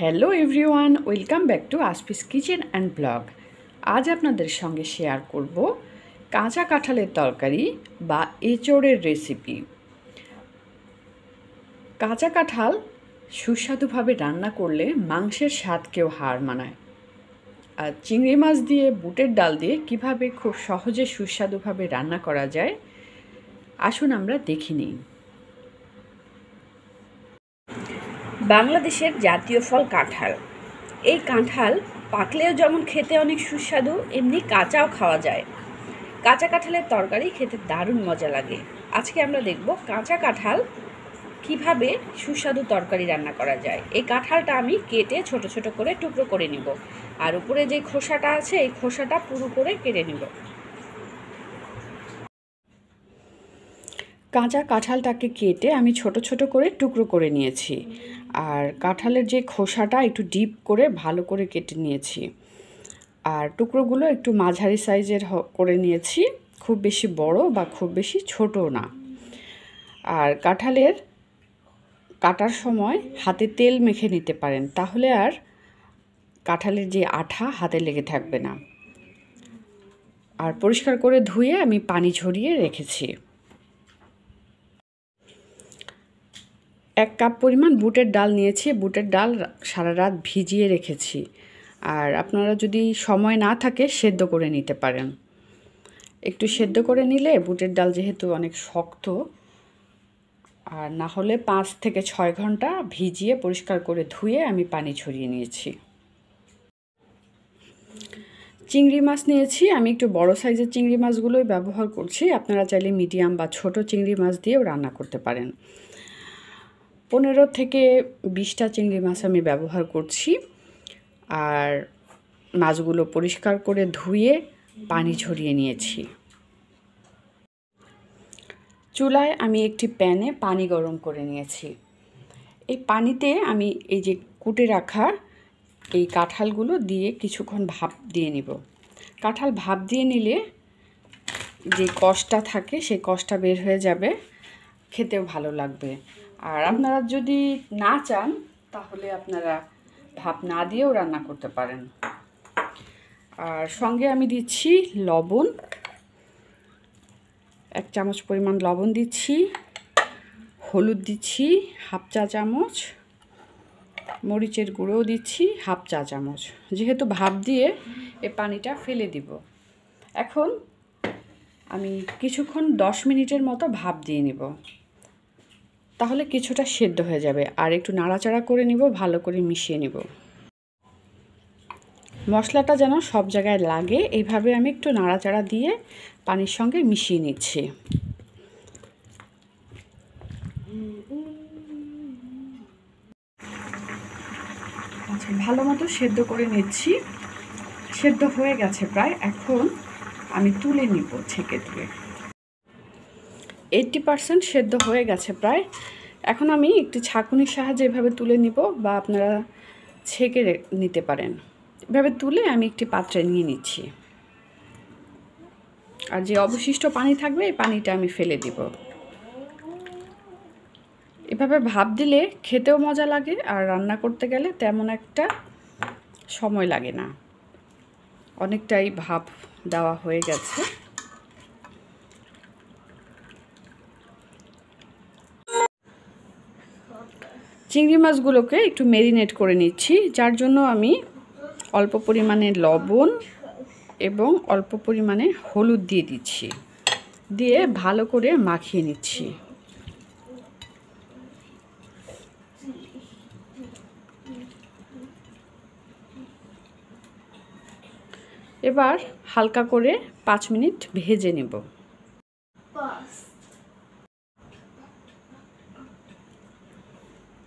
hello everyone welcome back to আসপিস kitchen and blog আজ আপনাদের সঙ্গে শেয়ার করব কাঁচা কাঁঠালের তরকারি বা এঁচড়ের রেসিপি কাঁচা কাঁঠাল সুস্বাদুভাবে রান্না করলে মাংসের স্বাদকেও হার মানায় আর চিংড়ি মাছ দিয়ে বুটের ডাল দিয়ে কিভাবে খুব সহজে সুস্বাদুভাবে রান্না করা যায় আসুন আমরা দেখে নিই বাংলাদেশের জাতীয় ফল কাঁঠাল এই কাঁঠাল পাকলেও যেমন খেতে অনেক সুস্বাদু এমনি কাঁচাও খাওয়া যায় কাঁচা কাঁঠালের তরকারি খেতে দারুণ মজা লাগে আজকে আমরা দেখব কাঁচা কাঁঠাল কিভাবে সুস্বাদু তরকারি রান্না করা যায় এই কাঁঠালটা আমি কেটে ছোট ছোট করে টুকরো করে নিব আর উপরে যে খোসাটা আছে এই খোসাটা পুরো করে কেটে নিব কাঁচা কাঁঠালটাকে কেটে আমি ছোট ছোট করে টুকরো করে নিয়েছি আর কাঁঠালের যে খোসাটা একটু ডিপ করে ভালো করে কেটে নিয়েছি আর টুকরোগুলো একটু মাঝারি সাইজের করে নিয়েছি খুব বেশি বড় বা খুব বেশি ছোট না আর কাঁঠালের কাটার সময় হাতে তেল মেখে নিতে পারেন তাহলে আর কাঁঠালের যে আঠা হাতে লেগে থাকবে না আর পরিষ্কার করে ধুয়ে আমি পানি ঝরিয়ে রেখেছি এক কাপ পরিমাণ বুটের ডাল নিয়েছি বুটের ডাল সারা রাত ভিজিয়ে রেখেছি আর আপনারা যদি সময় না থাকে সেদ্ধ করে নিতে পারেন একটু সেদ্ধ করে নিলে বুটের ডাল যেহেতু অনেক শক্ত আর না হলে পাঁচ থেকে ছয় ঘন্টা ভিজিয়ে পরিষ্কার করে ধুয়ে আমি পানি ছড়িয়ে নিয়েছি চিংড়ি মাছ নিয়েছি আমি একটু বড় সাইজের চিংড়ি মাছগুলোই ব্যবহার করছি আপনারা চাইলে মিডিয়াম বা ছোট চিংড়ি মাছ দিয়েও রান্না করতে পারেন পনেরো থেকে বিশটা চিংড়ি মাছ আমি ব্যবহার করছি আর মাছগুলো পরিষ্কার করে ধুয়ে পানি ঝরিয়ে নিয়েছি চুলায় আমি একটি প্যানে পানি গরম করে নিয়েছি এই পানিতে আমি এই যে কুটে রাখা এই কাঁঠালগুলো দিয়ে কিছুক্ষণ ভাপ দিয়ে নিব কাঁঠাল ভাপ দিয়ে নিলে যে কষটা থাকে সেই কষটা বের হয়ে যাবে খেতেও ভালো লাগবে আর আপনারা যদি না চান তাহলে আপনারা ভাপ না দিয়েও রান্না করতে পারেন আর সঙ্গে আমি দিচ্ছি লবণ এক চামচ পরিমাণ লবণ দিচ্ছি হলুদ দিচ্ছি হাফ চা চামচ মরিচের গুঁড়োও দিচ্ছি হাফ চা চামচ যেহেতু ভাপ দিয়ে এ পানিটা ফেলে দিব এখন আমি কিছুক্ষণ দশ মিনিটের মতো ভাপ দিয়ে নিব তাহলে কিছুটা সেদ্ধ হয়ে যাবে আর একটু নাড়াচাড়া করে নিব ভালো করে মিশিয়ে নিব মশলাটা যেন সব জায়গায় লাগে এইভাবে আমি একটু নাড়াচাড়া দিয়ে পানির সঙ্গে মিশিয়ে নিচ্ছি আচ্ছা ভালো মতো সেদ্ধ করে নিচ্ছি সেদ্ধ হয়ে গেছে প্রায় এখন আমি তুলে নিব ছেঁকে তুলে এইটটি পারসেন্ট সেদ্ধ হয়ে গেছে প্রায় এখন আমি একটি ছাঁকুনির সাহায্যে এভাবে তুলে নিব বা আপনারা ছেঁকে নিতে পারেন এভাবে তুলে আমি একটি পাত্রে নিয়ে নিচ্ছি আর যে অবশিষ্ট পানি থাকবে এই পানিটা আমি ফেলে দিব এভাবে ভাব দিলে খেতেও মজা লাগে আর রান্না করতে গেলে তেমন একটা সময় লাগে না অনেকটাই ভাব দেওয়া হয়ে গেছে চিংড়ি মাছগুলোকে একটু মেরিনেট করে নিচ্ছি যার জন্য আমি অল্প পরিমাণে লবণ এবং অল্প পরিমাণে হলুদ দিয়ে দিচ্ছি দিয়ে ভালো করে মাখিয়ে নিচ্ছি এবার হালকা করে পাঁচ মিনিট ভেজে নেব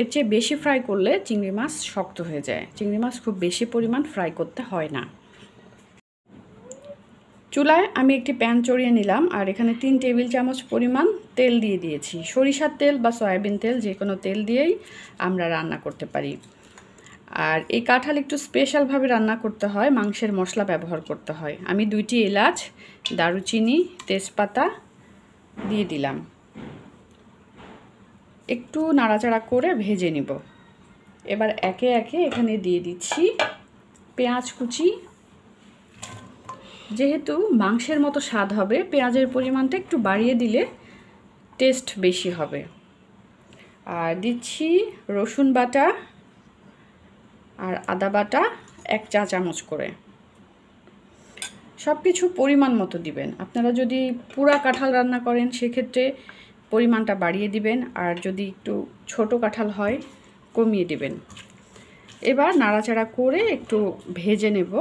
এর চেয়ে বেশি ফ্রাই করলে চিংড়ি মাছ শক্ত হয়ে যায় চিংড়ি মাছ খুব বেশি পরিমাণ ফ্রাই করতে হয় না চুলায় আমি একটি প্যান চড়িয়ে নিলাম আর এখানে তিন টেবিল চামচ পরিমাণ তেল দিয়ে দিয়েছি সরিষার তেল বা সয়াবিন তেল যে কোনো তেল দিয়েই আমরা রান্না করতে পারি আর এই কাঁঠাল একটু স্পেশালভাবে রান্না করতে হয় মাংসের মশলা ব্যবহার করতে হয় আমি দুইটি এলাচ দারুচিনি তেজপাতা দিয়ে দিলাম একটু নাড়াচাড়া করে ভেজে নিব এবার একে একে এখানে দিয়ে দিচ্ছি পেঁয়াজ কুচি যেহেতু মাংসের মতো স্বাদ হবে পেঁয়াজের পরিমাণটা একটু বাড়িয়ে দিলে টেস্ট বেশি হবে আর দিচ্ছি রসুন বাটা আর আদা বাটা এক চা চামচ করে সব কিছু পরিমাণ মতো দিবেন আপনারা যদি পুরা কাঁঠাল রান্না করেন সেক্ষেত্রে পরিমাণটা বাড়িয়ে দিবেন আর যদি একটু ছোট কাঁঠাল হয় কমিয়ে দিবেন এবার নাড়াচাড়া করে একটু ভেজে নেব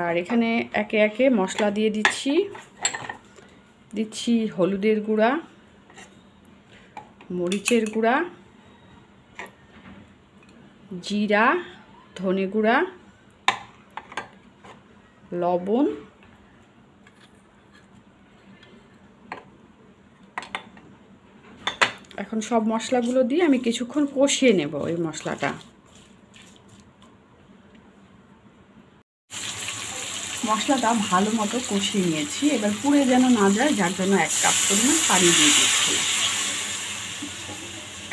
আর এখানে একে একে মশলা দিয়ে দিচ্ছি দিচ্ছি হলুদের গুঁড়া মরিচের গুঁড়া জিরা ধনে গুঁড়া লবণ এখন সব মশলাগুলো দিয়ে আমি কিছুক্ষণ কষিয়ে নেব এই মশলাটা মশলাটা ভালো মতো কষিয়ে নিয়েছি এবার পুড়ে যেন না যায় যার জন্য এক কাপ পরিমাণ পানি দিয়ে দিচ্ছি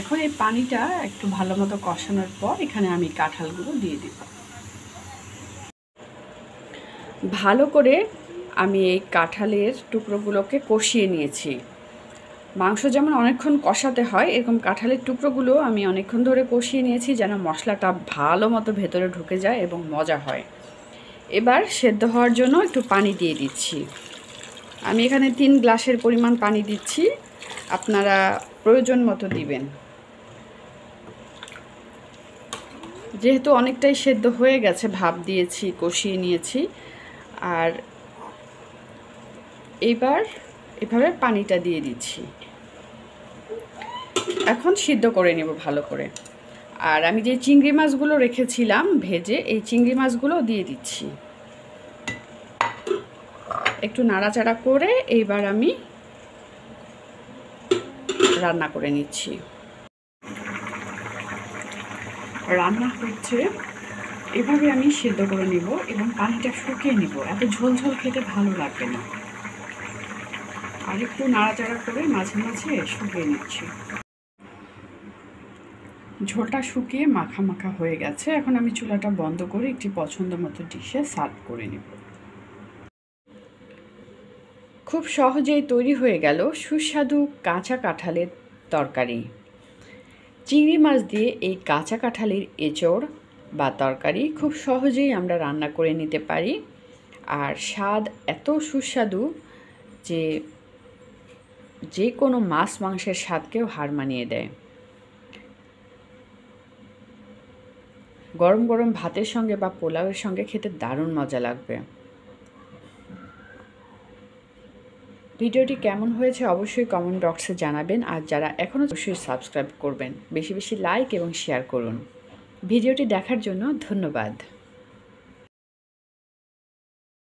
এখন এই পানিটা একটু ভালো মতো কষানোর পর এখানে আমি কাঁঠালগুলো দিয়ে দিব ভালো করে আমি এই কাঁঠালের টুকরোগুলোকে কষিয়ে নিয়েছি মাংস যেমন অনেকক্ষণ কষাতে হয় এরকম কাঁঠালের টুকরোগুলো আমি অনেকক্ষণ ধরে কষিয়ে নিয়েছি যেন মশলাটা ভালো মতো ভেতরে ঢুকে যায় এবং মজা হয় এবার সেদ্ধ হওয়ার জন্য একটু পানি দিয়ে দিচ্ছি আমি এখানে তিন গ্লাসের পরিমাণ পানি দিচ্ছি আপনারা প্রয়োজন মতো দিবেন যেহেতু অনেকটাই সেদ্ধ হয়ে গেছে ভাপ দিয়েছি কষিয়ে নিয়েছি আর এইবার এভাবে পানিটা দিয়ে দিচ্ছি এখন সিদ্ধ করে নেব ভালো করে আর আমি যে চিংড়ি মাছগুলো রেখেছিলাম ভেজে এই চিংড়ি মাছগুলো দিয়ে দিচ্ছি একটু নাড়াচাড়া করে এইবার আমি রান্না করে নিচ্ছি রান্না হচ্ছে এভাবে আমি সিদ্ধ করে নিব এবং পানিটা শুকিয়ে নিব এত ঝোল ঝোল খেতে ভালো লাগবে না আর একটু নাড়াচাড়া করে মাঝে মাঝে শুকিয়ে নিচ্ছি ঝোলটা শুকিয়ে মাখা মাখা হয়ে গেছে এখন আমি চুলাটা বন্ধ করে একটি পছন্দ মতো ডিশে সার্ভ করে নেব খুব সহজেই তৈরি হয়ে গেল সুস্বাদু কাঁচা কাঁঠালের তরকারি চিংড়ি মাছ দিয়ে এই কাঁচা কাঁঠালের এঁচড় বা তরকারি খুব সহজেই আমরা রান্না করে নিতে পারি আর স্বাদ এত সুস্বাদু যে যে কোনো মাছ মাংসের স্বাদকেও হার মানিয়ে দেয় গরম গরম ভাতের সঙ্গে বা পোলাওয়ের সঙ্গে খেতে দারুণ মজা লাগবে ভিডিওটি কেমন হয়েছে অবশ্যই কমেন্ট বক্সে জানাবেন আর যারা এখনও অবশ্যই সাবস্ক্রাইব করবেন বেশি বেশি লাইক এবং শেয়ার করুন ভিডিওটি দেখার জন্য ধন্যবাদ